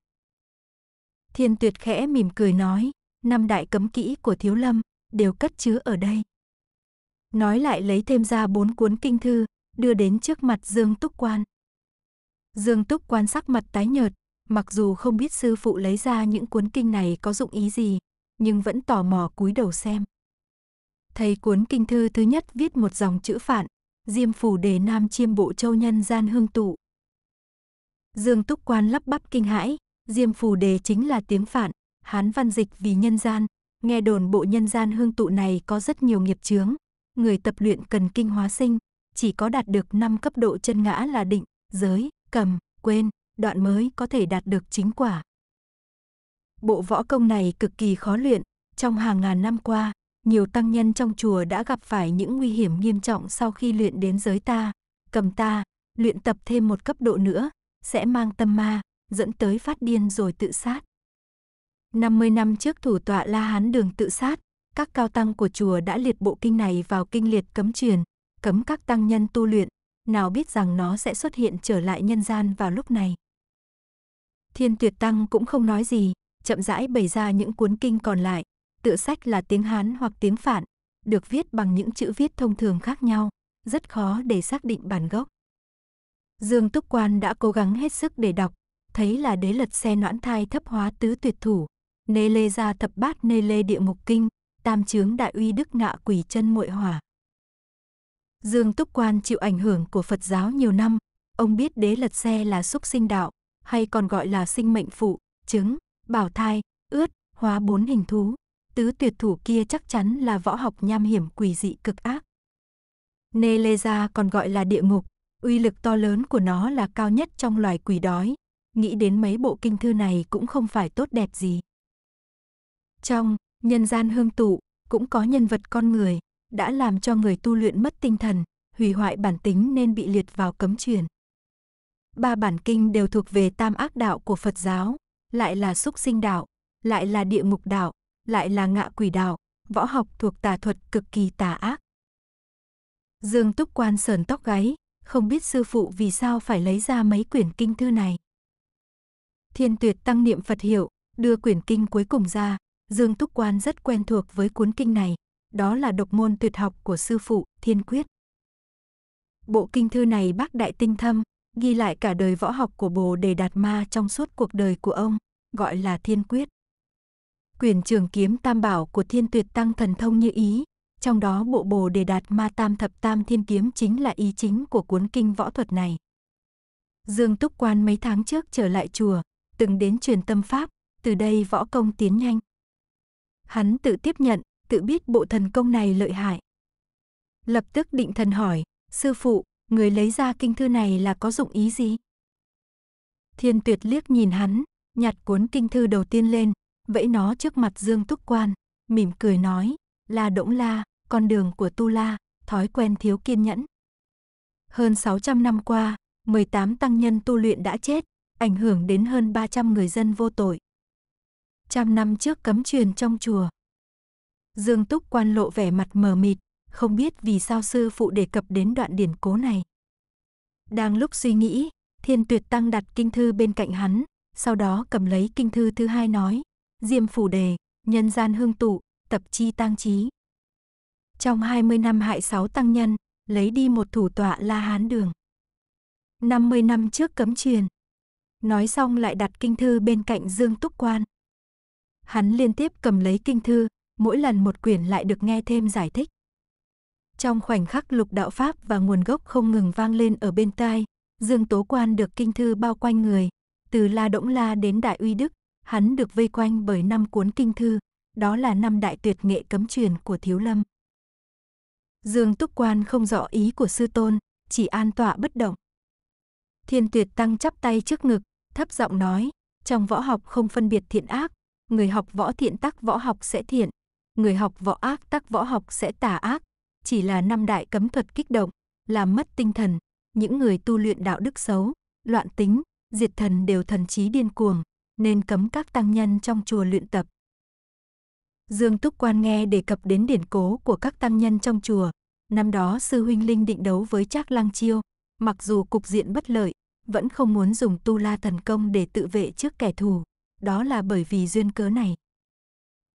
Thiên Tuyệt khẽ mỉm cười nói, năm đại cấm kỹ của Thiếu Lâm đều cất chứa ở đây. Nói lại lấy thêm ra bốn cuốn kinh thư, đưa đến trước mặt Dương Túc Quan. Dương Túc Quan sắc mặt tái nhợt, mặc dù không biết sư phụ lấy ra những cuốn kinh này có dụng ý gì, nhưng vẫn tò mò cúi đầu xem. Thầy cuốn kinh thư thứ nhất viết một dòng chữ phản, Diêm phủ đề nam chiêm bộ châu nhân gian hương tụ. Dương Túc Quan lắp bắp kinh hãi, Diêm phủ đề chính là tiếng phản, Hán văn dịch vì nhân gian, nghe đồn bộ nhân gian hương tụ này có rất nhiều nghiệp chướng. Người tập luyện cần kinh hóa sinh, chỉ có đạt được 5 cấp độ chân ngã là định, giới, cầm, quên, đoạn mới có thể đạt được chính quả. Bộ võ công này cực kỳ khó luyện, trong hàng ngàn năm qua, nhiều tăng nhân trong chùa đã gặp phải những nguy hiểm nghiêm trọng sau khi luyện đến giới ta, cầm ta, luyện tập thêm một cấp độ nữa, sẽ mang tâm ma, dẫn tới phát điên rồi tự sát. 50 năm trước thủ tọa La Hán Đường tự sát, các cao tăng của chùa đã liệt bộ kinh này vào kinh liệt cấm truyền, cấm các tăng nhân tu luyện, nào biết rằng nó sẽ xuất hiện trở lại nhân gian vào lúc này. Thiên Tuyệt Tăng cũng không nói gì, chậm rãi bày ra những cuốn kinh còn lại, tự sách là tiếng Hán hoặc tiếng Phạn, được viết bằng những chữ viết thông thường khác nhau, rất khó để xác định bản gốc. Dương Túc Quan đã cố gắng hết sức để đọc, thấy là đế lật xe noãn thai thấp hóa tứ tuyệt thủ, Nê lê gia thập bát nê lê địa ngục kinh, tam chướng đại uy đức ngạ quỷ chân muội hỏa. Dương Túc Quan chịu ảnh hưởng của Phật giáo nhiều năm, ông biết đế lật xe là xúc sinh đạo, hay còn gọi là sinh mệnh phụ, trứng, bảo thai, ướt, hóa bốn hình thú. Tứ tuyệt thủ kia chắc chắn là võ học nham hiểm quỷ dị cực ác. Nê Lê Gia còn gọi là địa ngục, uy lực to lớn của nó là cao nhất trong loài quỷ đói. Nghĩ đến mấy bộ kinh thư này cũng không phải tốt đẹp gì. Trong nhân gian hương tụ cũng có nhân vật con người đã làm cho người tu luyện mất tinh thần, hủy hoại bản tính nên bị liệt vào cấm truyền. Ba bản kinh đều thuộc về tam ác đạo của Phật giáo, lại là súc sinh đạo, lại là địa ngục đạo, lại là ngạ quỷ đạo, võ học thuộc tà thuật cực kỳ tà ác. Dương Túc Quan sờn tóc gáy, không biết sư phụ vì sao phải lấy ra mấy quyển kinh thư này. Thiên Tuyệt tăng niệm Phật hiệu, đưa quyển kinh cuối cùng ra, Dương Túc Quan rất quen thuộc với cuốn kinh này, đó là độc môn tuyệt học của sư phụ, Thiên Quyết. Bộ kinh thư này bác đại tinh thâm, ghi lại cả đời võ học của Bồ Đề Đạt Ma trong suốt cuộc đời của ông, gọi là Thiên Quyết. Quyền trường kiếm tam bảo của Thiên Tuyệt Tăng thần thông như ý, trong đó bộ Bồ Đề Đạt Ma Tam Thập Tam Thiên Kiếm chính là ý chính của cuốn kinh võ thuật này. Dương Túc Quan mấy tháng trước trở lại chùa, từng đến truyền tâm pháp, từ đây võ công tiến nhanh. Hắn tự tiếp nhận, tự biết bộ thần công này lợi hại. Lập tức định thần hỏi, sư phụ, người lấy ra kinh thư này là có dụng ý gì? Thiên tuyệt liếc nhìn hắn, nhặt cuốn kinh thư đầu tiên lên, vẫy nó trước mặt Dương Túc Quan, mỉm cười nói, là Đỗng La, con đường của Tu La, thói quen thiếu kiên nhẫn. Hơn 600 năm qua, 18 tăng nhân tu luyện đã chết, ảnh hưởng đến hơn 300 người dân vô tội trăm năm trước cấm truyền trong chùa. Dương Túc quan lộ vẻ mặt mờ mịt, không biết vì sao sư phụ đề cập đến đoạn điển cố này. Đang lúc suy nghĩ, Thiên Tuyệt Tăng đặt kinh thư bên cạnh hắn, sau đó cầm lấy kinh thư thứ hai nói, Diêm phủ đề, nhân gian hương tụ, tập chi tăng trí. Trong 20 năm hại sáu tăng nhân, lấy đi một thủ tọa La Hán Đường. 50 năm trước cấm truyền. Nói xong lại đặt kinh thư bên cạnh Dương Túc Quan. Hắn liên tiếp cầm lấy kinh thư, mỗi lần một quyển lại được nghe thêm giải thích. Trong khoảnh khắc lục đạo Pháp và nguồn gốc không ngừng vang lên ở bên tai, Dương Tố Quan được kinh thư bao quanh người, từ La Đỗng La đến Đại Uy Đức, hắn được vây quanh bởi năm cuốn kinh thư, đó là năm đại tuyệt nghệ cấm truyền của Thiếu Lâm. Dương Túc Quan không rõ ý của sư tôn, chỉ an tọa bất động. Thiên Tuyệt Tăng chắp tay trước ngực, thấp giọng nói, trong võ học không phân biệt thiện ác, người học võ thiện tắc võ học sẽ thiện, người học võ ác tắc võ học sẽ tà ác, chỉ là năm đại cấm thuật kích động, làm mất tinh thần, những người tu luyện đạo đức xấu, loạn tính, diệt thần đều thần trí điên cuồng, nên cấm các tăng nhân trong chùa luyện tập. Dương Túc Quan nghe đề cập đến điển cố của các tăng nhân trong chùa, năm đó sư huynh Linh định đấu với Trác Lăng Chiêu, mặc dù cục diện bất lợi, vẫn không muốn dùng tu la thần công để tự vệ trước kẻ thù, đó là bởi vì duyên cớ này.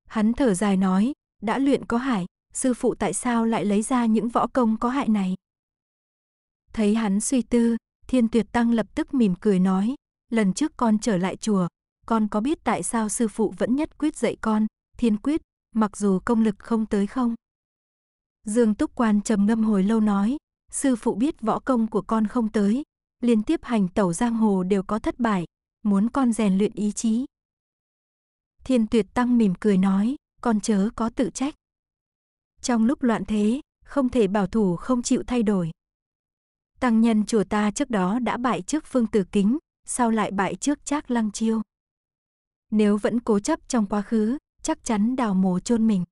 Hắn thở dài nói, đã luyện có hại, sư phụ tại sao lại lấy ra những võ công có hại này? Thấy hắn suy tư, thiên tuyệt tăng lập tức mỉm cười nói, lần trước con trở lại chùa, con có biết tại sao sư phụ vẫn nhất quyết dạy con, thiên quyết, mặc dù công lực không tới không? Dương Túc Quan trầm ngâm hồi lâu nói, sư phụ biết võ công của con không tới, liên tiếp hành tẩu giang hồ đều có thất bại, muốn con rèn luyện ý chí, Thiên tuyệt tăng mỉm cười nói, con chớ có tự trách. Trong lúc loạn thế, không thể bảo thủ không chịu thay đổi. Tăng nhân chùa ta trước đó đã bại trước phương tử kính, sau lại bại trước trác lăng chiêu. Nếu vẫn cố chấp trong quá khứ, chắc chắn đào mồ chôn mình.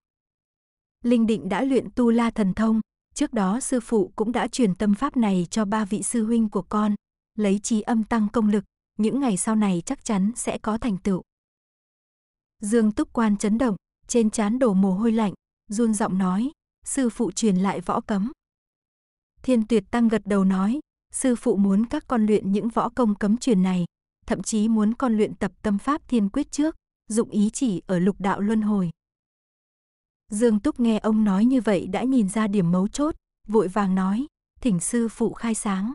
Linh Định đã luyện tu la thần thông, trước đó sư phụ cũng đã truyền tâm pháp này cho ba vị sư huynh của con, lấy trí âm tăng công lực, những ngày sau này chắc chắn sẽ có thành tựu. Dương Túc Quan chấn động, trên trán đổ mồ hôi lạnh, run giọng nói, sư phụ truyền lại võ cấm. Thiên Tuyệt Tăng gật đầu nói, sư phụ muốn các con luyện những võ công cấm truyền này, thậm chí muốn con luyện tập tâm pháp thiên quyết trước, dụng ý chỉ ở lục đạo luân hồi. Dương Túc nghe ông nói như vậy đã nhìn ra điểm mấu chốt, vội vàng nói, thỉnh sư phụ khai sáng.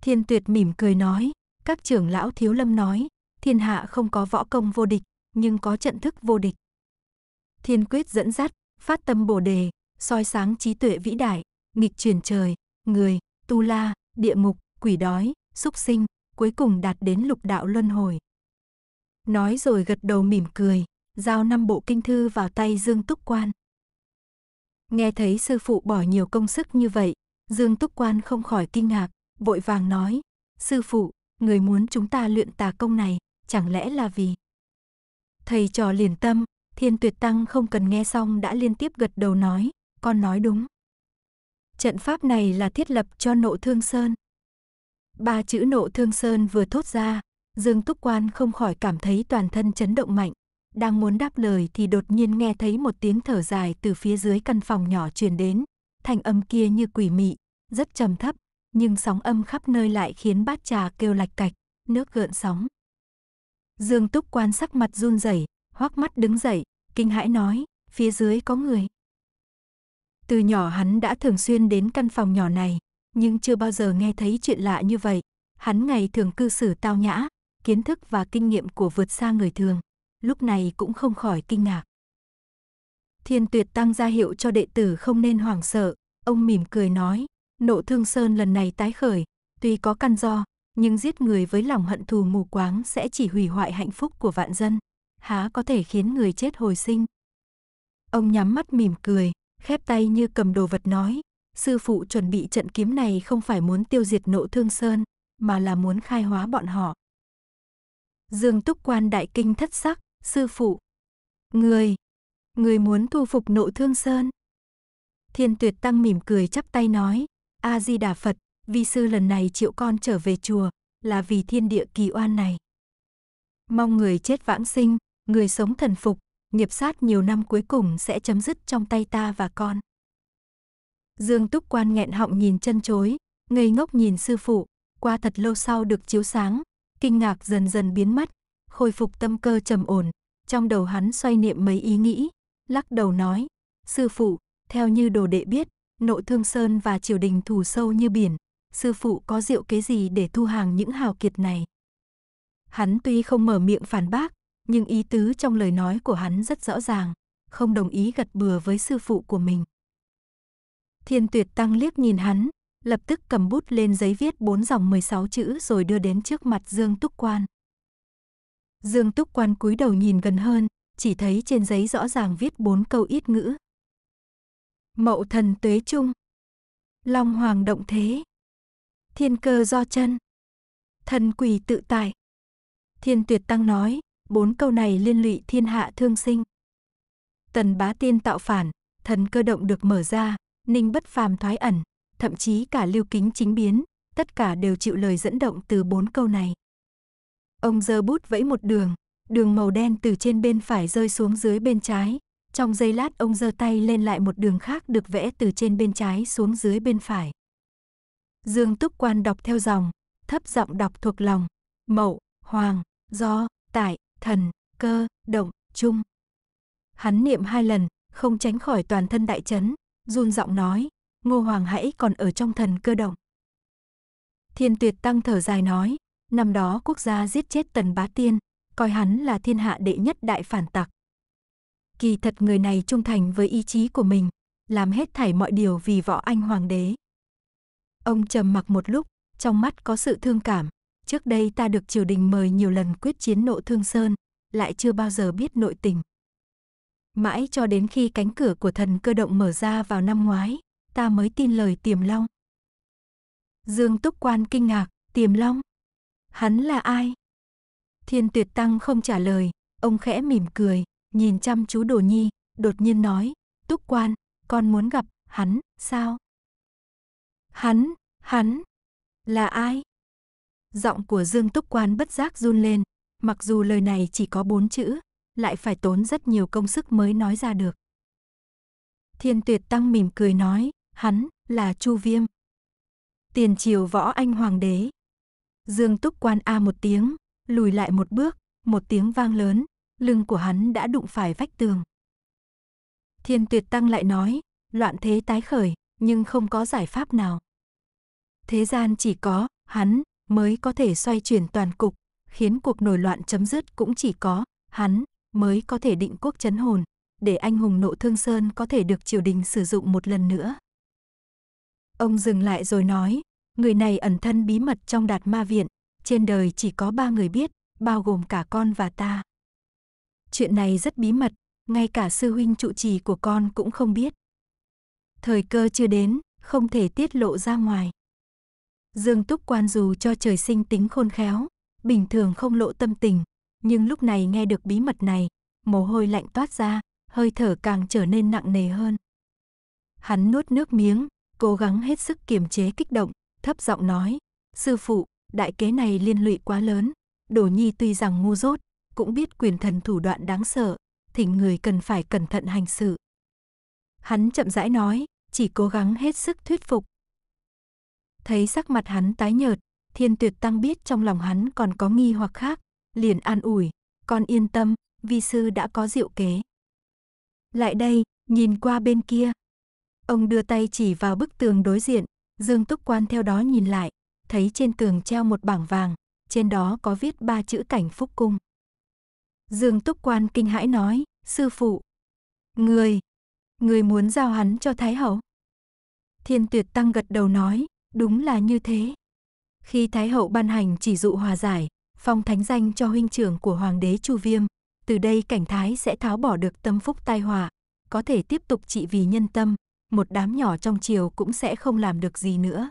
Thiên Tuyệt mỉm cười nói, các trưởng lão thiếu lâm nói, thiên hạ không có võ công vô địch, nhưng có trận thức vô địch. Thiên quyết dẫn dắt, phát tâm bổ đề, soi sáng trí tuệ vĩ đại, nghịch chuyển trời, người, tu la, địa mục quỷ đói, súc sinh, cuối cùng đạt đến lục đạo luân hồi. Nói rồi gật đầu mỉm cười, giao năm bộ kinh thư vào tay Dương Túc Quan. Nghe thấy sư phụ bỏ nhiều công sức như vậy, Dương Túc Quan không khỏi kinh ngạc, vội vàng nói, sư phụ, người muốn chúng ta luyện tà công này, chẳng lẽ là vì Thầy trò liền tâm, thiên tuyệt tăng không cần nghe xong đã liên tiếp gật đầu nói, con nói đúng. Trận pháp này là thiết lập cho nộ thương sơn. Ba chữ nộ thương sơn vừa thốt ra, Dương Túc Quan không khỏi cảm thấy toàn thân chấn động mạnh. Đang muốn đáp lời thì đột nhiên nghe thấy một tiếng thở dài từ phía dưới căn phòng nhỏ truyền đến. thanh âm kia như quỷ mị, rất trầm thấp, nhưng sóng âm khắp nơi lại khiến bát trà kêu lạch cạch, nước gợn sóng. Dương Túc quan sắc mặt run rẩy, hoắc mắt đứng dậy, kinh hãi nói, phía dưới có người. Từ nhỏ hắn đã thường xuyên đến căn phòng nhỏ này, nhưng chưa bao giờ nghe thấy chuyện lạ như vậy. Hắn ngày thường cư xử tao nhã, kiến thức và kinh nghiệm của vượt xa người thường, lúc này cũng không khỏi kinh ngạc. Thiên Tuyệt Tăng ra hiệu cho đệ tử không nên hoảng sợ, ông mỉm cười nói, nộ thương sơn lần này tái khởi, tuy có căn do, nhưng giết người với lòng hận thù mù quáng sẽ chỉ hủy hoại hạnh phúc của vạn dân, há có thể khiến người chết hồi sinh. Ông nhắm mắt mỉm cười, khép tay như cầm đồ vật nói, sư phụ chuẩn bị trận kiếm này không phải muốn tiêu diệt nộ thương sơn, mà là muốn khai hóa bọn họ. Dương Túc Quan đại kinh thất sắc, sư phụ. Người, người muốn thu phục nộ thương sơn. Thiên tuyệt tăng mỉm cười chắp tay nói, A-di-đà Phật, vi sư lần này triệu con trở về chùa là vì thiên địa kỳ oan này. Mong người chết vãng sinh, người sống thần phục, nghiệp sát nhiều năm cuối cùng sẽ chấm dứt trong tay ta và con. Dương Túc Quan nghẹn họng nhìn chân chối, ngây ngốc nhìn sư phụ, qua thật lâu sau được chiếu sáng, kinh ngạc dần dần biến mất, khôi phục tâm cơ trầm ổn, trong đầu hắn xoay niệm mấy ý nghĩ, lắc đầu nói, sư phụ, theo như đồ đệ biết, nội thương sơn và triều đình thù sâu như biển, sư phụ có diệu kế gì để thu hàng những hào kiệt này. Hắn tuy không mở miệng phản bác, nhưng ý tứ trong lời nói của hắn rất rõ ràng, không đồng ý gật bừa với sư phụ của mình. Thiên tuyệt tăng liếc nhìn hắn, lập tức cầm bút lên giấy viết bốn dòng 16 chữ rồi đưa đến trước mặt Dương Túc Quan. Dương Túc Quan cúi đầu nhìn gần hơn, chỉ thấy trên giấy rõ ràng viết bốn câu ít ngữ. Mậu thần tuế trung, Long hoàng động thế, Thiên cơ do chân. Thần quỷ tự tại. Thiên tuyệt tăng nói, bốn câu này liên lụy thiên hạ thương sinh. Tần bá tiên tạo phản, thần cơ động được mở ra, ninh bất phàm thoái ẩn, thậm chí cả lưu kính chính biến, tất cả đều chịu lời dẫn động từ bốn câu này. Ông giơ bút vẫy một đường, đường màu đen từ trên bên phải rơi xuống dưới bên trái, trong giây lát ông giơ tay lên lại một đường khác được vẽ từ trên bên trái xuống dưới bên phải. Dương Túc Quan đọc theo dòng, thấp giọng đọc thuộc lòng, mậu, hoàng, do, tại, thần, cơ, động, trung. Hắn niệm hai lần, không tránh khỏi toàn thân đại chấn, run giọng nói, ngô hoàng hãy còn ở trong thần cơ động. Thiên tuyệt tăng thở dài nói, năm đó quốc gia giết chết tần bá tiên, coi hắn là thiên hạ đệ nhất đại phản tặc. Kỳ thật người này trung thành với ý chí của mình, làm hết thảy mọi điều vì võ anh hoàng đế. Ông trầm mặc một lúc, trong mắt có sự thương cảm. Trước đây ta được triều đình mời nhiều lần quyết chiến nộ thương sơn, lại chưa bao giờ biết nội tình. Mãi cho đến khi cánh cửa của thần cơ động mở ra vào năm ngoái, ta mới tin lời Tiềm Long. Dương Túc Quan kinh ngạc, Tiềm Long? Hắn là ai? Thiên Tuyệt Tăng không trả lời, ông khẽ mỉm cười, nhìn chăm chú Đồ Nhi, đột nhiên nói, Túc Quan, con muốn gặp hắn, sao? Hắn, hắn, là ai? Giọng của Dương Túc Quan bất giác run lên, mặc dù lời này chỉ có bốn chữ, lại phải tốn rất nhiều công sức mới nói ra được. Thiên Tuyệt Tăng mỉm cười nói, hắn là Chu Viêm. Tiền triều võ anh hoàng đế. Dương Túc Quan a một tiếng, lùi lại một bước, một tiếng vang lớn, lưng của hắn đã đụng phải vách tường. Thiên Tuyệt Tăng lại nói, loạn thế tái khởi, nhưng không có giải pháp nào. Thế gian chỉ có, hắn, mới có thể xoay chuyển toàn cục, khiến cuộc nổi loạn chấm dứt cũng chỉ có, hắn, mới có thể định quốc chấn hồn, để anh hùng nộ thương sơn có thể được triều đình sử dụng một lần nữa. Ông dừng lại rồi nói, người này ẩn thân bí mật trong đạt ma viện, trên đời chỉ có ba người biết, bao gồm cả con và ta. Chuyện này rất bí mật, ngay cả sư huynh trụ trì của con cũng không biết. Thời cơ chưa đến, không thể tiết lộ ra ngoài. Dương Túc Quan dù cho trời sinh tính khôn khéo, bình thường không lộ tâm tình, nhưng lúc này nghe được bí mật này, mồ hôi lạnh toát ra, hơi thở càng trở nên nặng nề hơn. Hắn nuốt nước miếng, cố gắng hết sức kiềm chế kích động, thấp giọng nói, sư phụ, đại kế này liên lụy quá lớn, đồ nhi tuy rằng ngu dốt, cũng biết quyền thần thủ đoạn đáng sợ, thỉnh người cần phải cẩn thận hành sự. Hắn chậm rãi nói, chỉ cố gắng hết sức thuyết phục. Thấy sắc mặt hắn tái nhợt, Thiên Tuyệt Tăng biết trong lòng hắn còn có nghi hoặc khác, liền an ủi, con yên tâm, vi sư đã có diệu kế. Lại đây, nhìn qua bên kia. Ông đưa tay chỉ vào bức tường đối diện, Dương Túc Quan theo đó nhìn lại, thấy trên tường treo một bảng vàng, trên đó có viết ba chữ cảnh phúc cung. Dương Túc Quan kinh hãi nói, sư phụ, người, Người muốn giao hắn cho Thái Hậu? Thiên tuyệt tăng gật đầu nói, đúng là như thế. Khi Thái Hậu ban hành chỉ dụ hòa giải, phong thánh danh cho huynh trưởng của Hoàng đế Chu Viêm, từ đây cảnh Thái sẽ tháo bỏ được tâm phúc tai họa, có thể tiếp tục trị vì nhân tâm, một đám nhỏ trong triều cũng sẽ không làm được gì nữa.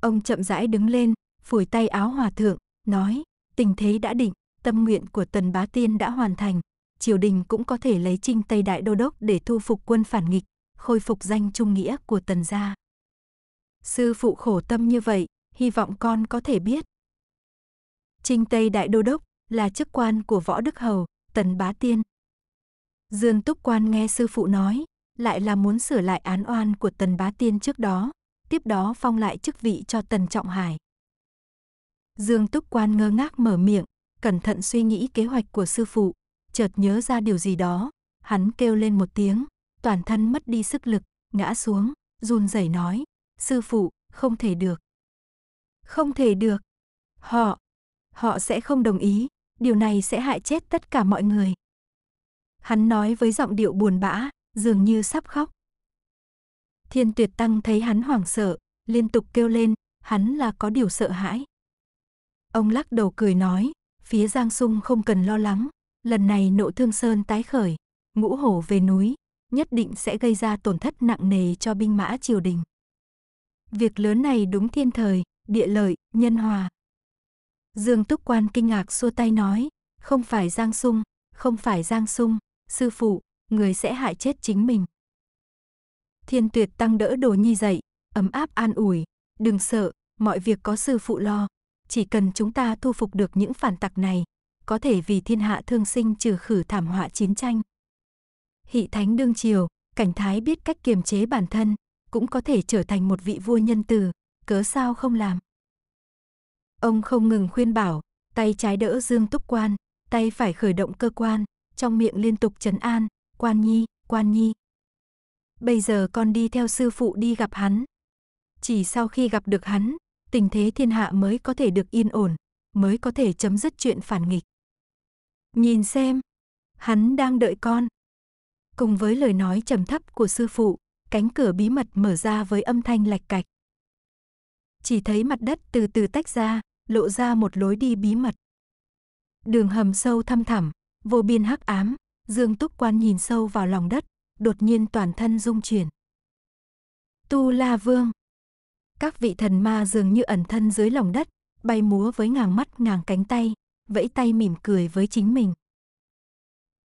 Ông chậm rãi đứng lên, phủi tay áo hòa thượng, nói, tình thế đã định, tâm nguyện của tần bá tiên đã hoàn thành, triều đình cũng có thể lấy Trinh Tây Đại Đô Đốc để thu phục quân phản nghịch, khôi phục danh trung nghĩa của Tần gia. Sư phụ khổ tâm như vậy, hy vọng con có thể biết. Trinh Tây Đại Đô Đốc là chức quan của Võ Đức Hầu, Tần Bá Tiên. Dương Túc Quan nghe sư phụ nói, lại là muốn sửa lại án oan của Tần Bá Tiên trước đó, tiếp đó phong lại chức vị cho Tần Trọng Hải. Dương Túc Quan ngơ ngác mở miệng, cẩn thận suy nghĩ kế hoạch của sư phụ chợt nhớ ra điều gì đó, hắn kêu lên một tiếng, toàn thân mất đi sức lực, ngã xuống, run rẩy nói, sư phụ, không thể được. Không thể được. Họ, họ sẽ không đồng ý, điều này sẽ hại chết tất cả mọi người. Hắn nói với giọng điệu buồn bã, dường như sắp khóc. Thiên tuyệt tăng thấy hắn hoảng sợ, liên tục kêu lên, hắn là có điều sợ hãi. Ông lắc đầu cười nói, phía Giang Sung không cần lo lắng, lần này nộ thương sơn tái khởi, ngũ hổ về núi, nhất định sẽ gây ra tổn thất nặng nề cho binh mã triều đình. Việc lớn này đúng thiên thời, địa lợi, nhân hòa. Dương Túc Quan kinh ngạc xua tay nói, không phải Giang Sung, không phải Giang Sung, sư phụ, người sẽ hại chết chính mình. Thiên tuyệt tăng đỡ đồ nhi dậy, ấm áp an ủi, đừng sợ, mọi việc có sư phụ lo, chỉ cần chúng ta thu phục được những phản tặc này, có thể vì thiên hạ thương sinh trừ khử thảm họa chiến tranh. Hị Thánh đương triều, Cảnh Thái biết cách kiềm chế bản thân, cũng có thể trở thành một vị vua nhân từ, cớ sao không làm. Ông không ngừng khuyên bảo, tay trái đỡ Dương Túc Quan, tay phải khởi động cơ quan, trong miệng liên tục trấn an, Quan Nhi, Quan Nhi. Bây giờ con đi theo sư phụ đi gặp hắn. Chỉ sau khi gặp được hắn, tình thế thiên hạ mới có thể được yên ổn, mới có thể chấm dứt chuyện phản nghịch. Nhìn xem, hắn đang đợi con. Cùng với lời nói trầm thấp của sư phụ, cánh cửa bí mật mở ra với âm thanh lạch cạch. Chỉ thấy mặt đất từ từ tách ra, lộ ra một lối đi bí mật. Đường hầm sâu thăm thẳm, vô biên hắc ám, Dương Túc Quan nhìn sâu vào lòng đất, đột nhiên toàn thân rung chuyển. Tu La Vương Các vị thần ma dường như ẩn thân dưới lòng đất, bay múa với ngàng mắt ngàng cánh tay, vẫy tay mỉm cười với chính mình.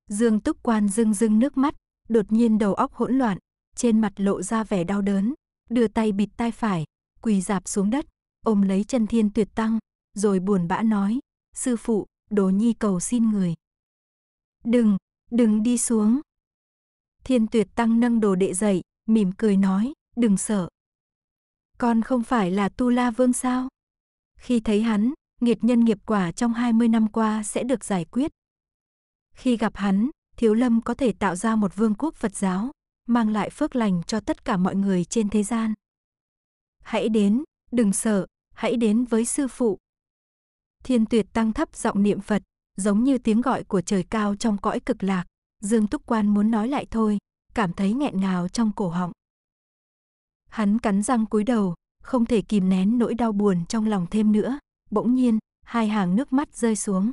Dương Túc Quan rưng rưng nước mắt, đột nhiên đầu óc hỗn loạn, trên mặt lộ ra vẻ đau đớn, đưa tay bịt tai phải, quỳ dạp xuống đất, ôm lấy chân thiên tuyệt tăng, rồi buồn bã nói, sư phụ, đồ nhi cầu xin người. Đừng, đừng đi xuống. Thiên tuyệt tăng nâng đồ đệ dậy, mỉm cười nói, đừng sợ. Con không phải là Tu La Vương sao? Khi thấy hắn, nghiệt nhân nghiệp quả trong 20 năm qua sẽ được giải quyết. Khi gặp hắn, Thiếu Lâm có thể tạo ra một vương quốc Phật giáo, mang lại phước lành cho tất cả mọi người trên thế gian. Hãy đến, đừng sợ, hãy đến với sư phụ. Thiên Tuyệt tăng thấp giọng niệm Phật, giống như tiếng gọi của trời cao trong cõi cực lạc, Dương Túc Quan muốn nói lại thôi, cảm thấy nghẹn ngào trong cổ họng. Hắn cắn răng cúi đầu, không thể kìm nén nỗi đau buồn trong lòng thêm nữa bỗng nhiên, hai hàng nước mắt rơi xuống.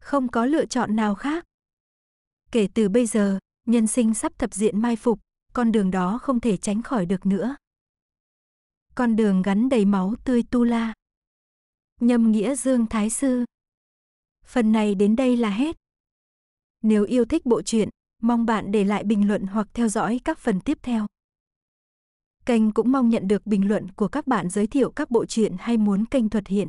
Không có lựa chọn nào khác. Kể từ bây giờ, nhân sinh sắp thập diện mai phục, con đường đó không thể tránh khỏi được nữa. Con đường gắn đầy máu tươi tu la. Nhâm nghĩa Dương Thái Sư Phần này đến đây là hết. Nếu yêu thích bộ truyện, mong bạn để lại bình luận hoặc theo dõi các phần tiếp theo. Kênh cũng mong nhận được bình luận của các bạn giới thiệu các bộ truyện hay muốn kênh thuật hiện.